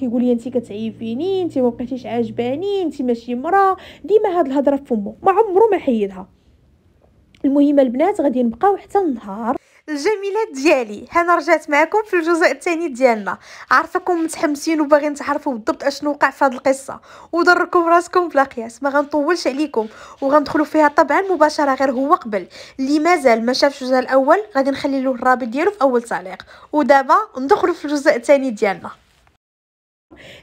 كيقول لي انت كتعيفيني انت ما بقيتيش عاجباني انت ماشي مراه ديما هاد الهضره في فمو ما عمرو ما حيدها المهم البنات غادي نبقاو حتى النهار الجميلات ديالي انا رجعت معكم في الجزء الثاني ديالنا عارفكم متحمسين وباغيين تعرفوا بالضبط اشنو وقع في هذه القصه ودركم راسكم بلا قياس ما غنطولش عليكم وغندخلوا فيها طبعا مباشره غير هو قبل اللي مازال ما شافش الجزء الاول غادي نخلي له الرابط ديالو في اول تعليق ودابا ندخلوا في الجزء الثاني ديالنا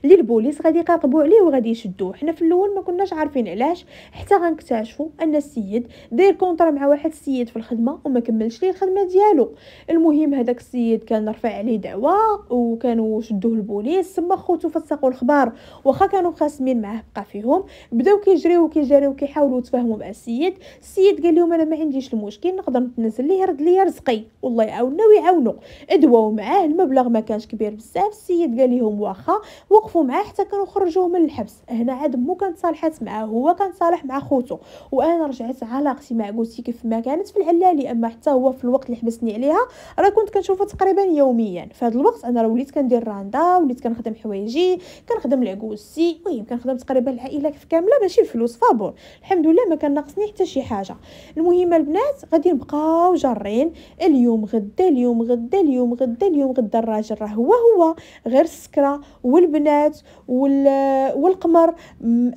اللي البوليس غادي يقاقبوا عليه وغادي يشدوه حنا في الاول ما كناش عارفين علاش حتى غنكتشفوا ان السيد داير كونطرا مع واحد السيد في الخدمه وما كملش ليه الخدمه ديالو المهم هذاك السيد كان رفع عليه دعوه وكانوا شدوه البوليس ثم خوتو فسقوا الخبار واخا كانوا خاسمين معاه بقى فيهم بداو كيجريو وكيجريو كيحاولوا يتفاهموا مع السيد السيد قال لهم انا ما عنديش المشكل نقدر نتنزل ليه رد ليا رزقي والله يعاوننا ويعاونو ادواو معاه المبلغ ما كانش كبير بزاف السيد قال لهم واخا وقفوا معاه حتى كانوا خرجوه من الحبس هنا عاد مو كانت صالحات معاه هو كان صالح مع خوتو وانا رجعت علاقتي مع قوتي كيف ما كانت في العلالي اما حتى هو في الوقت اللي حبسني عليها راه كنت كنشوفه تقريبا يوميا في هذا الوقت انا وليت كندير راندا وليت كنخدم حوايجي كنخدم لعكوزتي المهم كنخدم تقريبا العائله كيف كامله ماشي فلوس فابور الحمد لله ما كان ناقصني حتى شي حاجه المهم البنات غادي نبقاو جارين اليوم غدا اليوم غدا اليوم غدا اليوم غدا الراجل راه هو هو غير السكره والبنات البنات والقمر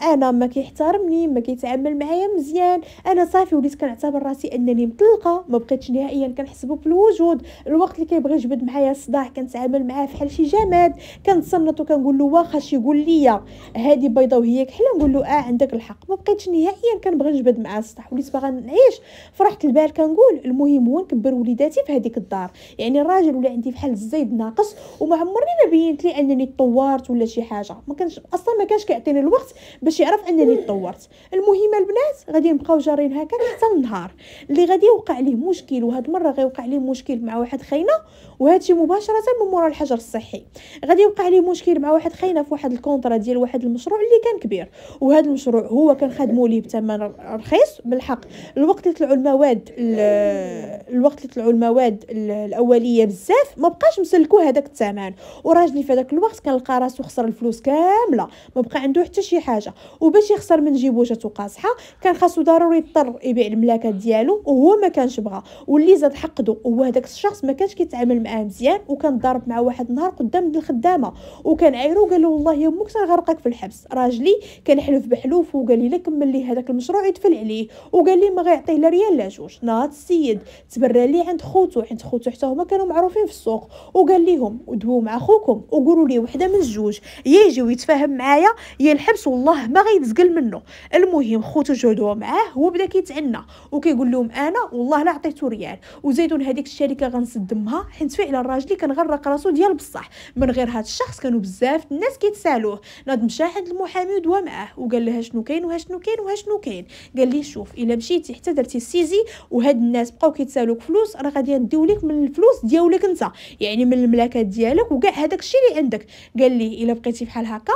انا ما كيحترمني ما كيتعامل معايا مزيان انا صافي وليت كنعتبر راسي انني مطلقه ما بقيتش نهائيا كنحسبو في الوجود الوقت اللي كيبغي يجبد معايا الصداع كنتعامل معاه فحال شي جماد كنتصنت وكنقول له واخا شي يقول لي هذه بيضه وهي كحله نقول له اه عندك الحق ما بقيتش نهائيا كنبغي نجبد معاه الصداع وليت باغا نعيش فرحت البال كنقول المهم هو نكبر وليداتي في هذيك الدار يعني الراجل ولا عندي بحال الزيد ناقص وما عمرني ما بينت لي انني طوار تطورت ولا شي حاجه ما كانش اصلا ما كانش كيعطيني الوقت باش يعرف انني تطورت المهم البنات غادي نبقاو جارين هكا حتى النهار اللي غادي يوقع ليه مشكل وهاد المره غيوقع ليه مشكل مع واحد خاينه وهادشي مباشره من مورا الحجر الصحي غادي يوقع ليه مشكل مع واحد خاينه في واحد الكونطرا ديال واحد المشروع اللي كان كبير وهذا المشروع هو كان خدمه ليه بثمن رخيص بالحق الوقت اللي طلعوا المواد الوقت اللي طلعوا المواد الاوليه بزاف ما بقاش مسلكو هذاك الثمن وراجلي في هذاك الوقت كان لقى راسو خسر الفلوس كامله ما بقى عنده حتى شي حاجه وباش يخسر من جيبو جاتو قاصحه كان خاصو ضروري يضطر يبيع الملاكات ديالو وهو ما كانش بغا واللي زاد حقده هو هذاك الشخص ما كانش كيتعامل معاه مزيان وكان ضارب معاه واحد النهار قدام الخدامه وكان عايرو قال له والله امك غرقك في الحبس راجلي كان حلف بحلوف وقال لي لا كمل لي هذاك المشروع يدفل عليه وقال لي ما غيعطيه لا ريال لا جوج ناض السيد تبرى لي عند خوتو عند خوتو حتى هما كانوا معروفين في السوق وقال لهم ودبوا مع خوكم وقولوا لي وحده من الجوج يا يجي ويتفاهم معايا يا الحبس والله ما غيتزقل منه المهم خوتو جهدوا معاه هو بدا كيتعنى وكيقول لهم انا والله لا عطيتو ريال وزيدون هذيك الشركه غنسدمها حيت فعلا راجلي كان غرق راسو ديال بصح من غير هاد الشخص كانوا بزاف الناس كيتسالوه ناض مشى عند المحامي ودوا معاه وقال لها شنو كاين وها شنو كاين وها شنو كاين قال لي شوف الا مشيتي حتى درتي السيزي وهاد الناس بقاو كيتسالوك فلوس راه غادي نديو لك من الفلوس ديالك انت يعني من الملاكات ديالك وكاع هذاك الشيء اللي عندك قال لي الا بقيتي بحال هكا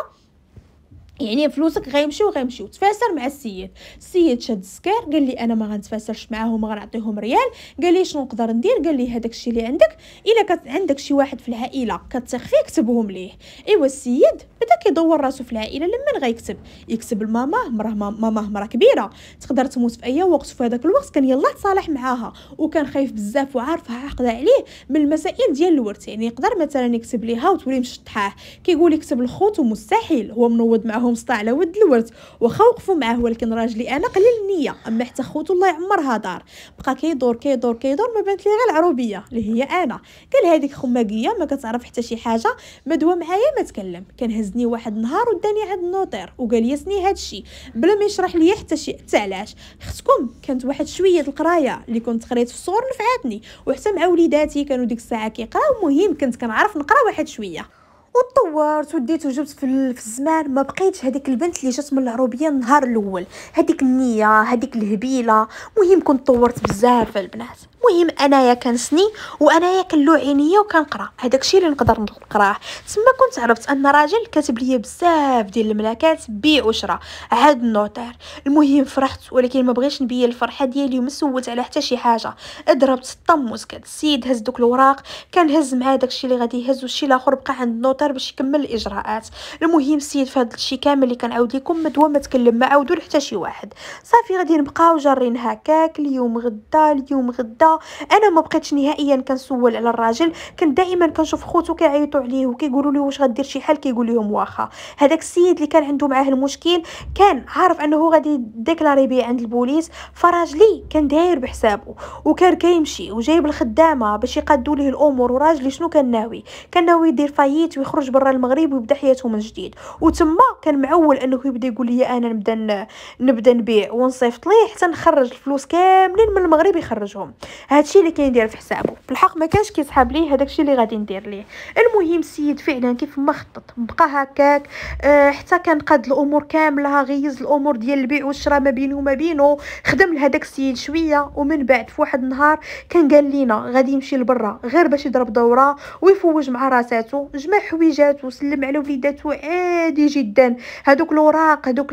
يعني فلوسك غيمشيو غيمشيو تفاسر مع السيد السيد شاد السكير قال لي انا ما غنتفاسرش معاهم ما غنعطيهم ريال قال لي شنو نقدر ندير قال لي هذاك الشيء اللي عندك الا كت عندك شي واحد في العائله كتثق فيه كتبهم ليه ايوا السيد بدا كيدور راسو في العائله لمن غيكتب يكتب لماما مراه ماما مراه كبيره تقدر تموت في اي وقت في هذاك الوقت كان يلاه تصالح معاها وكان خايف بزاف وعارفها عقده عليه من المسائل ديال الورث يعني يقدر مثلا يكتب ليها وتولي مشطحاه كيقول يكتب الخوت ومستحيل هو منوض معاهم عندهم سطا على ود الورد واخا وقفوا معاه ولكن راجلي انا قليل النيه اما حتى خوتو الله يعمرها دار بقى كيدور كيدور كيدور ما بانت لي غير العروبيه اللي هي انا قال هذيك خماقيه ما كتعرف حتى شي حاجه ما معايا ما تكلم كان هزني واحد النهار وداني عند النوطير وقال لي سني هادشي بلا ما يشرح لي حتى شي حتى علاش اختكم كانت واحد شويه القرايه اللي كنت قريت في الصور نفعتني وحتى مع وليداتي كانوا ديك الساعه كيقراو المهم كنت كنعرف نقرا واحد شويه وتطورت وديت وجبت في, الزمان ما بقيتش هذيك البنت اللي جات من العروبيه النهار الاول هذيك النيه هذيك الهبيله مهم كنت طورت بزاف البنات مهم انايا كنسني وانايا كنلوع عينيا وكنقرا هذاك الشيء اللي نقدر نقراه تما كنت عرفت ان راجل كاتب ليا بزاف ديال الملاكات بيع وشرا عاد النوتير المهم فرحت ولكن ما بغيتش نبين الفرحه ديالي وما سولت على حتى شي حاجه ضربت الطموس كان السيد هز دوك الوراق كان هز معاه داك الشيء اللي غادي يهز والشيء الاخر بقى عند النوتير الدكتور باش يكمل الاجراءات المهم السيد في هذا الشيء كامل اللي كنعاود لكم مدوا ما تكلم ما عاودوا حتى شي واحد صافي غادي نبقاو جارين هكاك اليوم غدا اليوم غدا انا ما بقيتش نهائيا كنسول على الراجل كنت دائما كنشوف خوتو كيعيطوا عليه وكيقولوا له واش غدير شي حل كيقول لهم واخا هذاك السيد اللي كان عنده معاه المشكل كان عارف انه غادي ديكلاري بيه عند البوليس فراجلي كان داير بحسابه وكان كيمشي وجايب الخدامه باش يقادوا ليه الامور وراجلي شنو كان ناوي كان ناوي يدير فايت ويخ يخرج برا المغرب ويبدا حياته من جديد وتما كان معول انه يبدا يقول لي انا نبدا نبدا نبيع ونصيفط ليه حتى نخرج الفلوس كاملين من المغرب يخرجهم هادشي اللي كان يدير في حسابه بالحق ما كانش كيسحاب ليه الشيء اللي غادي ندير ليه المهم السيد فعلا كيف ما خطط بقى هكاك أه حتى كان قاد الامور كامله غيز الامور ديال البيع والشراء ما بينه وما بينه خدم لهداك السيد شويه ومن بعد في واحد النهار كان قال لينا غادي يمشي لبرا غير باش يضرب دوره ويفوج مع راساتو جمع وجاتو سلم على وليداتو عادي جدا هذوك الوراق هذوك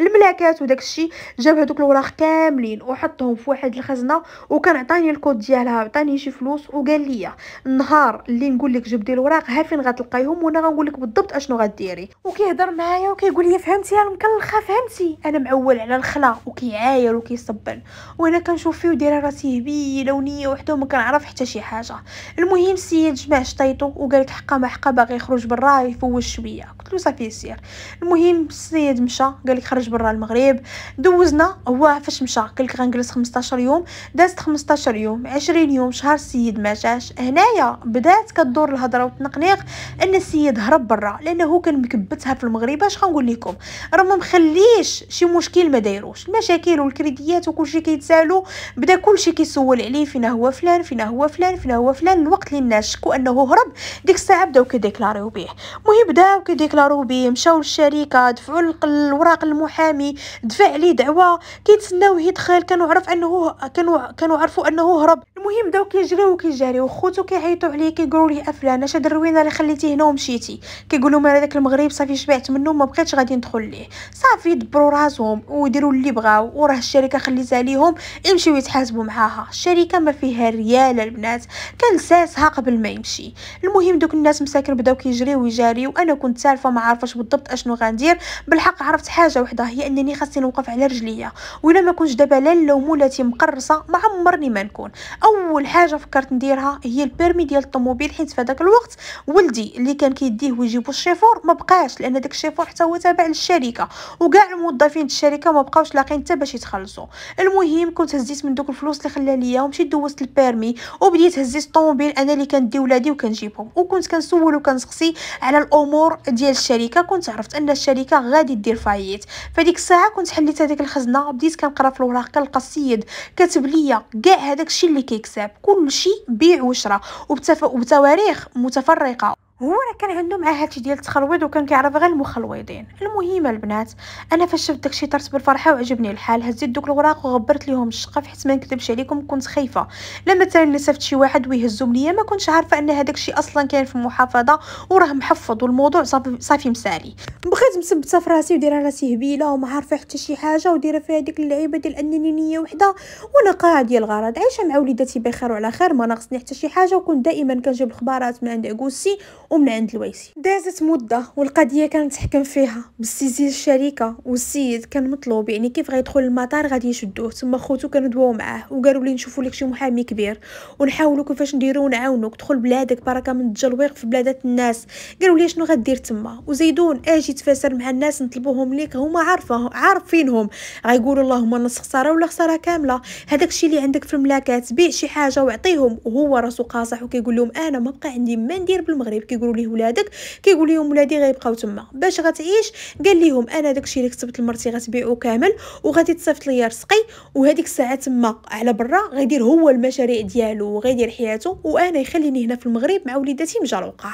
الملاكات وداك الشيء جاب هذوك الوراق كاملين وحطهم في واحد الخزنه وكان عطاني الكود ديالها عطاني شي فلوس وقال لي النهار اللي نقول لك جبدي الوراق ها فين غتلقايهم وانا غنقول لك بالضبط اشنو غديري وكيهضر معايا وكيقول لي فهمتي انا مكلخه فهمتي انا معول على الخلا وكيعاير وكيصبن وانا كنشوف فيه ودايره راسي هبيله ونيه وحده وما كنعرف حتى شي حاجه المهم السيد جمع شطيطو وقال لك حقا ما حقا باغي يخرج برا يفوش شويه قلت له صافي سير المهم السيد مشى قال لك خرج برا المغرب دوزنا هو فاش مشى قال لك غنجلس 15 يوم دازت 15 يوم 20 يوم شهر السيد ما جاش هنايا بدات كدور الهضره والتنقنيق ان السيد هرب برا لانه كان مكبتها في المغرب اش غنقول لكم راه ما مخليش شي مشكل ما دايروش المشاكل والكريديات وكلشي كيتسالوا بدا كلشي كيسول عليه فينا هو فلان فينا هو فلان فينا هو فلان الوقت اللي الناس شكوا انه هرب ديك الساعه بداو كيديكلاريو به المهم بداو كيديكلاريو به مشاو للشركه دفعوا الوراق المح المحامي دفع عليه دعوه كيتسناو يدخل كانوا عرف انه كانوا كانوا عرفوا انه هرب المهم بداو كيجريو كيجريو خوتو كيعيطوا عليه كيقولوا ليه افلان اش هاد الروينه اللي خليتيه هنا ومشيتي كيقولوا مال هذاك المغرب صافي شبعت منه ما بقيتش غادي ندخل ليه صافي دبروا راسهم ويديروا اللي بغاو وراه الشركه خليتها ليهم يمشيو يتحاسبوا معاها الشركه ما فيها ريال البنات كان ساسها قبل ما يمشي المهم دوك الناس مساكن بداو كيجريو ويجاريو انا كنت سالفه ما عارفاش بالضبط اشنو غندير بالحق عرفت حاجه واحدة الرياضه هي انني خاصني نوقف على رجليا ولا ما كنتش دابا لا لا مولاتي مقرصه ما عمرني ما نكون اول حاجه فكرت نديرها هي البيرمي ديال الطوموبيل حيت في هذاك الوقت ولدي اللي كان كيديه ويجيبو الشيفور ما بقاش لان داك الشيفور حتى هو تابع للشركه وكاع الموظفين الشركه ما بقاوش لاقين حتى باش يتخلصوا المهم كنت هزيت من دوك الفلوس اللي خلى ليا ومشيت دوزت البيرمي وبديت هزيت الطوموبيل انا اللي كندي ولادي وكنجيبهم وكنت كنسول وكنسقسي على الامور ديال الشركه كنت عرفت ان الشركه غادي دير فايت فديك الساعه كنت حليت هذيك الخزنه بديت كنقرا في الوراق كنلقى السيد كاتب ليا كاع هذاك الشيء اللي كيكسب كلشي بيع وشرا وبتواريخ متفرقه هو راه كان عنده مع هادشي ديال التخلويض وكان كيعرف غير المخلويضين المهم البنات انا فاش شفت داكشي طرت بالفرحه وعجبني الحال هزيت دوك الوراق وغبرت ليهم الشقه حيت ما نكذبش عليكم كنت خايفه لما مثلا نسفت شي واحد ويهزهم ليا ما كنتش عارفه ان هذاك الشيء اصلا كاين في المحافظه وراه محفظ والموضوع صافي مسالي بقيت مثبته في راسي ودايره راسي هبيله وما عارفه حتى شي حاجه ودايره فيها ديك اللعيبه ديال انني نيه وحده وانا قاعده ديال الغرض عايشه مع وليداتي بخير وعلى خير ما ناقصني حتى شي حاجه وكنت دائما كنجيب الخبارات من عند اغوسي ومن عند الويسي دازت مده والقضيه كانت تحكم فيها بالسيزي الشركه والسيد كان مطلوب يعني كيف غيدخل المطار غادي يشدوه تما خوتو كانوا دواو معاه وقالوا لي نشوفوا لك شي محامي كبير ونحاولوا كيفاش نديرو ونعاونوك دخل بلادك بركه من التجلويق في بلادات الناس قالوا لي شنو غدير تما وزيدون اجي تفاسر مع الناس نطلبوهم ليك هما عارفه عارفينهم غيقولوا اللهم نص خساره ولا خساره كامله هذاك الشيء اللي عندك في الملاكات بيع شي حاجه وعطيهم وهو راسو قاصح وكيقول لهم انا ما بقى عندي ما ندير بالمغرب كي كيقولوا ليه ولادك كيقول لهم ولادي غيبقاو تما باش غتعيش قال لهم انا داكشي اللي كتبت لمرتي غتبيعو كامل وغادي تصيفط ليا رزقي وهذيك الساعه تما على برا غيدير هو المشاريع ديالو وغيدير حياته وانا يخليني هنا في المغرب مع وليداتي مجروقه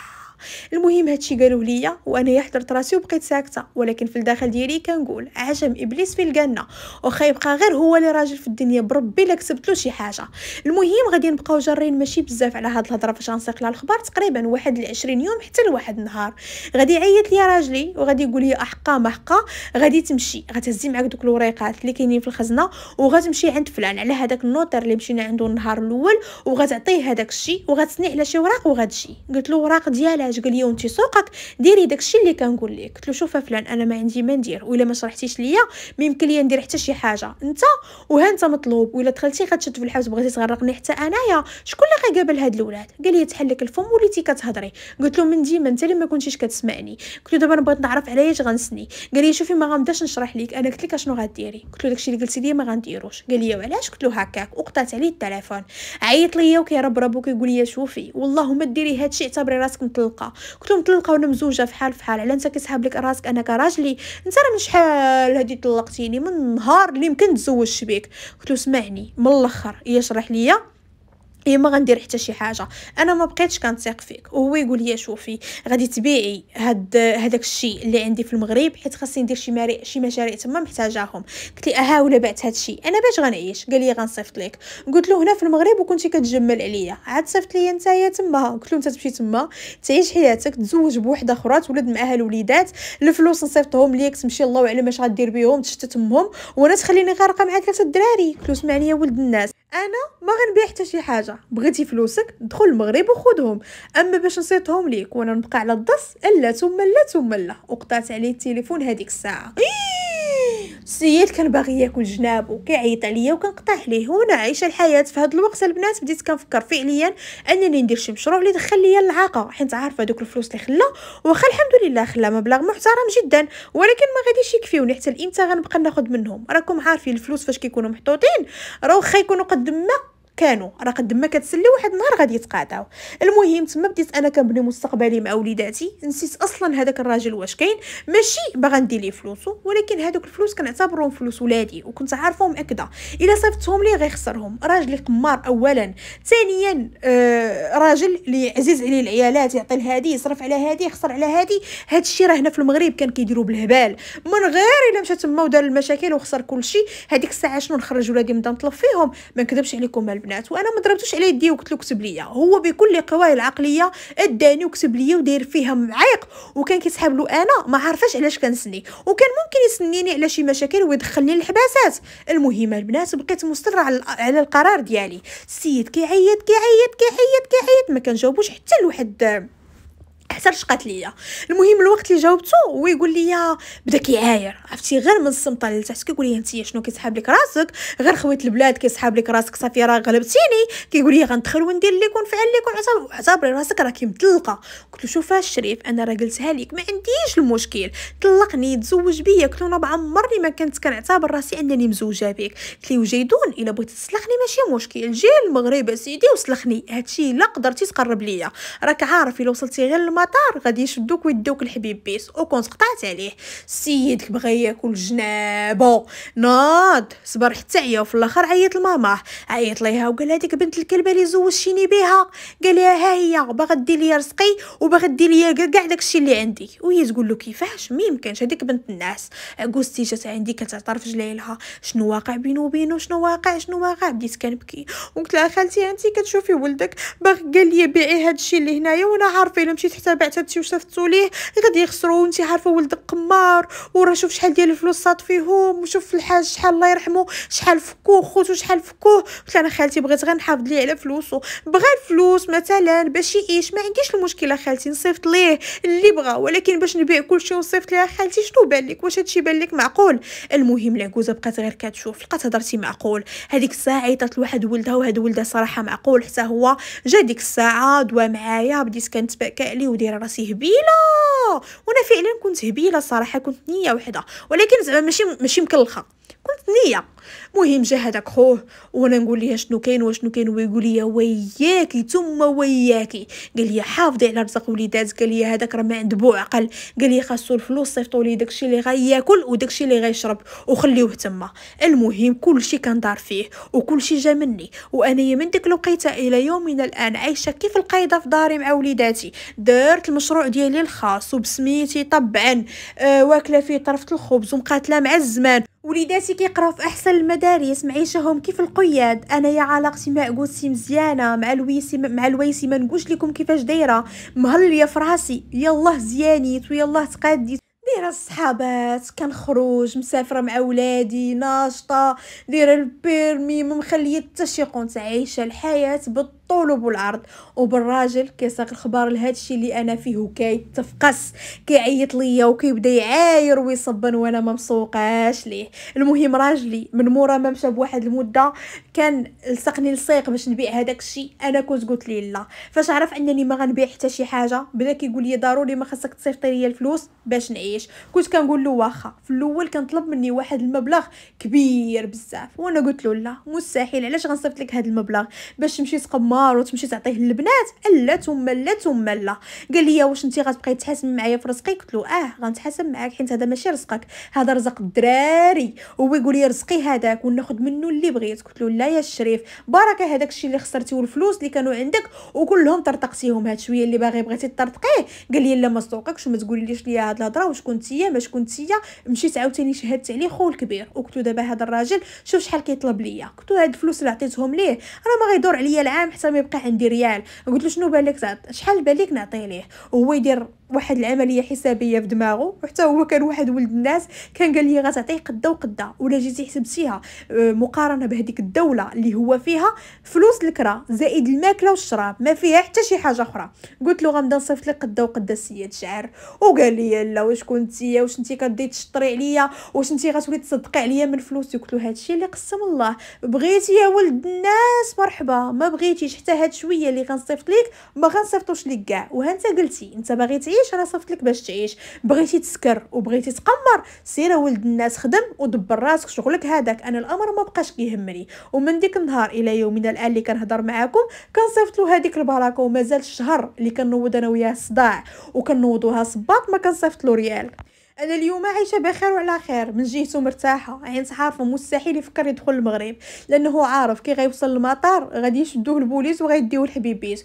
المهم هادشي قالوه ليا وانا حضرت راسي وبقيت ساكته ولكن في الداخل ديالي كنقول عجم ابليس في الجنه واخا يبقى غير هو اللي راجل في الدنيا بربي لا كسبت له شي حاجه المهم غادي نبقاو جارين ماشي بزاف على هاد الهضره فاش غنسيق لها الخبر تقريبا واحد العشرين يوم حتى لواحد النهار غادي يعيط ليا راجلي وغادي يقول لي احقا ما حقا غادي تمشي غتهزي معاك دوك الوريقات اللي كاينين في الخزنه وغتمشي عند فلان على هذاك النوتر اللي مشينا عنده النهار الاول وغتعطيه هذاك الشيء وغتسني على شي وراق وغتجي قلت له وراق ديالها علاش قال لي وانت سوقك ديري داكشي اللي كنقول لك قلت له شوف فلان انا ما عندي ما ندير ولا ما شرحتيش ليا ما يمكن ليا ندير حتى شي حاجه انت وها انت مطلوب ولا دخلتي غتشد في الحبس بغيتي تغرقني حتى انايا شكون اللي غيقابل هاد الاولاد قال لي تحلك الفم وليتي كتهضري قلت له من ديما انت اللي ما كنتيش كتسمعني قلت له دابا انا بغيت نعرف علاش غنسني قال لي شوفي ما غنبداش نشرح لك انا قلت لك اشنو غديري قلت له داكشي اللي قلتي لي ما غنديروش قال لي وعلاش قلت له هكاك وقطعت عليه التليفون عيط ليا وكيربرب وكيقول لي شوفي والله ما ديري هادشي اعتبري راسك مطلقه نلقى قلت لهم وانا مزوجه فحال فحال على انت كتسحب لك راسك انا كراجلي انت راه من شحال هادي طلقتيني من نهار اللي يمكن تزوجت بك قلت له سمعني من الاخر يشرح ليا هي إيه، ما غندير حتى شي حاجه انا ما بقيتش كنثيق فيك وهو يقول لي شوفي غادي تبيعي هاد هذاك الشيء اللي عندي في المغرب حيت خاصني ندير شي ماري شي مشاريع تما محتاجاهم قلت لي اها ولا بعت هاد الشيء انا باش غنعيش قال لي غنصيفط لك قلت له هنا في المغرب وكنتي كتجمل عليا عاد صيفط لي نتايا تما قلت له انت تمشي تما تعيش حياتك تزوج بوحده اخرى تولد معاها الوليدات الفلوس نصيفطهم ليك تمشي الله اعلم اش غدير بهم تشتت امهم وانا تخليني غارقه مع ثلاثه دراري قلت له اسمعني يا ولد الناس انا ما غنبيع حتى شي حاجه بغيتي فلوسك دخل المغرب وخذهم اما باش نصيتهم ليك وانا نبقى على الدس الا ثم لا ثم لا وقطعت عليه التليفون هذيك الساعه إيه السيد كان باغي ياكل جنابو كيعيط عليا وكنقطع ليه وانا عايشه الحياه في هذا الوقت البنات بديت كنفكر فعليا انني ندير شي مشروع اللي دخل ليا العاقه حيت عارفه دوك الفلوس اللي خلا واخا الحمد لله خلا مبلغ محترم جدا ولكن ما غاديش يكفيوني حتى الامتى غنبقى ناخذ منهم راكم عارفين الفلوس فاش كيكونوا محطوطين راه واخا يكونوا قد ما كانوا راه قد ما كتسلي واحد النهار غادي يتقاطعوا المهم تما بديت انا كنبني مستقبلي مع وليداتي نسيت اصلا هذاك الراجل واش كاين ماشي باغا ندير ليه فلوسو ولكن هذوك الفلوس كنعتبرهم فلوس ولادي وكنت عارفهم اكدا الا صيفطتهم ليه غيخسرهم راجلي قمار اولا ثانيا آه راجل اللي عزيز عليه العيالات يعطي لهادي يصرف على هادي يخسر على هادي هادشي راه هنا في المغرب كان كيديروا بالهبال من غير الا مشى تما ودار المشاكل وخسر كلشي هذيك الساعه شنو نخرج ولادي نبدا نطلب فيهم ما نكذبش عليكم البنات وانا ما ضربتوش على يديه وقلت له كتب ليا هو بكل قواه العقليه اداني وكتب ليا وداير فيها معيق وكان كيسحب له انا ما عرفاش علاش كنسني وكان ممكن يسنيني على شي مشاكل ويدخلني للحباسات المهم البنات بقيت مصره على, على القرار ديالي السيد كيعيط كيعيط كيعيط كيعيط ما كنجاوبوش حتى لواحد حتى قالت لي المهم الوقت اللي جاوبته هو يقول لي بدا كيعاير عرفتي غير من الصمت اللي تحت كيقول لي انت شنو كيسحاب لك راسك غير خويت البلاد كيسحاب لك راسك صافي راه غلبتيني كيقول لي غندخل وندير اللي يكون فعل اللي يكون اعتبري راسك راكي مطلقه قلت له شوف الشريف انا راه قلتها لك ما عنديش المشكل طلقني تزوج بيا قلت له انا بعمرني ما كنت كنعتبر راسي انني مزوجه بك قلت لي وجيدون الا بغيتي تسلخني ماشي مشكل جي المغرب سيدي وسلخني هادشي لا قدرتي تقرب ليا راك عارف الا وصلتي غير المطار غادي يشدوك ويدوك الحبيب بيس وكنت قطعت عليه السيد بغا ياكل جنابو ناض صبر حتى عيا وفي الاخر عيط لماما عيط ليها وقال هذيك بنت الكلبه اللي زوجتيني بها قال لها ها هي باغا دير ليا رزقي وباغا دير ليا كاع داكشي اللي عندي وهي تقول له كيفاش ميمكنش هذيك بنت الناس قوستي جات عندي كتعترف في جليلها شنو واقع بينو وبينو شنو واقع شنو واقع بديت كنبكي وقلت لها خالتي انت كتشوفي ولدك باغ قال لي بيعي هادشي اللي هنايا وانا عارفه الا مشيت حتى بعثتي وشفتو ليه غادي يخسروا وانت عارفه ولدك قمار وراه شوف شحال ديال الفلوس صاد فيهم وشوف الحاج شحال الله يرحمه شحال فكوه خوتو شحال فكوه قلت انا خالتي بغيت غير نحافظ ليه على فلوسو بغى الفلوس مثلا باش يعيش ما عنديش المشكله خالتي نصيفط ليه اللي بغا ولكن باش نبيع كلشي ونصيفط ليها خالتي شنو بان لك واش هادشي بان لك معقول المهم العكوزه بقات غير كتشوف لقات هضرتي معقول هذيك الساعه عيطات لواحد ولدها وهاد ولدها صراحه معقول حتى هو جا ديك الساعه دوا معايا بديت كنتبكى عليه ودايره راسي هبيله وانا فعلا كنت هبيله الصراحه كنت نيه وحده ولكن زعما ماشي ماشي مكلخه قلت نية مهم جا هذاك خوه وانا نقول ليه شنو كاين وشنو كاين ويقول لي وياكي ثم وياكي قال لي حافظي على رزق وليدات قال لي هذاك راه ما عنده بو عقل قال لي خاصو الفلوس صيفطوا ليه داكشي اللي غياكل وداكشي اللي غيشرب وخليوه تما المهم كلشي كان دار فيه وكلشي جا مني وانايا من ديك الوقيته الى يومنا الان عايشه كيف القايده في داري مع وليداتي درت المشروع ديالي الخاص وبسميتي طبعا آه واكله فيه طرفه الخبز ومقاتله مع الزمان وليداتي كيقراو في احسن المدارس معيشهم كيف القياد انايا علاقتي مع قوسي مزيانه مع الويسي مع الويسي ما نقولش لكم كيفاش دايره مهليه في راسي يلاه زيانيت ويلاه تقادي دايره الصحابات كنخرج مسافره مع ولادي ناشطه دايره البيرمي ما مخليه حتى شي قنت عايشه الحياه بالطبع بالطول وبالعرض وبالراجل كيساق الخبار لهذا الشيء اللي انا فيه وكيتفقس كيعيط ليا وكيبدا يعاير ويصبن وانا ما مسوقاش ليه المهم راجلي من مورا ما مشى بواحد المده كان لصقني لصيق باش نبيع هذاك الشيء انا كنت قلت ليه لا فاش عرف انني ما غنبيع حتى شي حاجه بدا كيقول لي ضروري ما خاصك تصيفطي ليا الفلوس باش نعيش كنت كنقول له واخا في الاول كان طلب مني واحد المبلغ كبير بزاف وانا قلت له لا مستحيل علاش غنصيفط لك هذا المبلغ باش تمشي تقمر الحمار وتمشي تعطيه للبنات الا ثم لا ثم لا قال لي واش انت غتبقاي تحاسب معايا في رزقي قلت له اه غنتحاسب معاك حيت هذا ماشي رزقك هذا رزق الدراري هو يقول لي رزقي هذاك وناخذ منه اللي بغيت قلت له لا يا الشريف بركه هذاك الشيء اللي خسرتي والفلوس اللي كانوا عندك وكلهم طرطقتيهم هاد شويه اللي باغي بغيتي طرطقيه قال لي لا ما سوقكش وما تقوليليش ليا هاد الهضره واش كنتي ما كنتي مشيت عاوتاني شهدت عليه خو الكبير وقلت له دابا هذا الراجل شوف شحال كيطلب ليا قلت له هاد الفلوس اللي عطيتهم ليه راه ما غيدور عليا العام حتى ما يبقى عندي ريال قلت له شنو بالك شحال بالك نعطيه ليه وهو يدير واحد العمليه حسابيه في دماغه وحتى هو كان واحد ولد الناس كان قال لي غتعطيه قده وقده ولا جيتي حسبتيها آه، مقارنه بهذيك الدوله اللي هو فيها فلوس الكرا زائد الماكله والشراب ما فيها حتى شي حاجه اخرى قلت له غنبدا نصيفط لك قده وقده السيد شعر وقال لي لا واش كنتي واش انت كدي تشطري عليا واش انت غتولي تصدقي عليا من فلوسي قلت له هادشي اللي قسم الله بغيتي يا ولد الناس مرحبا ما بغيتيش حتى هاد شويه اللي غنصيفط ليك ما غنصيفطوش ليك كاع وها انت قلتي انت باغي تعيش راه صفت لك باش تعيش بغيتي تسكر وبغيتي تقمر سير ولد الناس خدم ودبر راسك شغلك هذاك انا الامر ما بقاش كيهمني ومن ديك النهار الى يومنا الان اللي كنهضر معاكم كنصيفط له هذيك البلاكه ومازال الشهر اللي كنوض انا وياه صداع وكنوضوها صباط ما كنصيفط له ريال انا اليوم عايشه بخير وعلى خير من جهته مرتاحه عين صحافه مستحيل يفكر يدخل المغرب لانه عارف كي غيوصل المطار غادي يشدوه البوليس وغيديوه لحبيبيس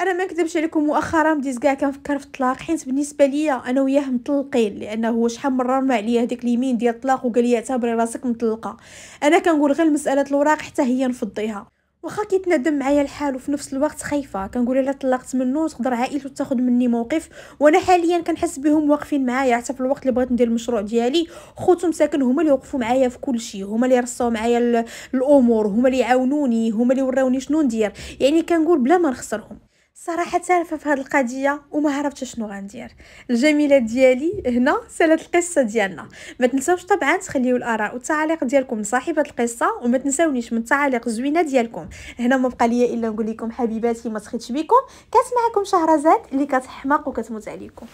انا ما نكذبش عليكم مؤخرا بديت كاع كنفكر في الطلاق حيت بالنسبه ليا انا وياه مطلقين لانه شحال من مره رمى عليا هذيك اليمين ديال الطلاق وقال لي اعتبري راسك مطلقه انا كنقول غير مساله الوراق حتى هي نفضيها واخا كيتندم معايا الحال وفي نفس الوقت خايفه كنقول الا طلقت منه تقدر عائلته تاخذ مني موقف وانا حاليا كنحس بهم واقفين معايا حتى في الوقت اللي بغيت ندير المشروع ديالي خوتو مساكن هما اللي وقفوا معايا في كل شيء هما اللي رصوا معايا الامور هما اللي عاونوني هما اللي وراوني شنو ندير يعني كنقول بلا ما نخسرهم صراحه عارفه في هذه القضيه وما عرفتش شنو غندير الجميله ديالي هنا سالت القصه ديالنا ما تنساوش طبعا تخليو الاراء والتعاليق ديالكم صاحبه القصه وما تنساونيش من التعاليق زوينه ديالكم هنا ما بقى ليا الا نقول لكم حبيباتي ما تخيتش بكم كانت معكم شهرزاد اللي كتحماق وكتموت عليكم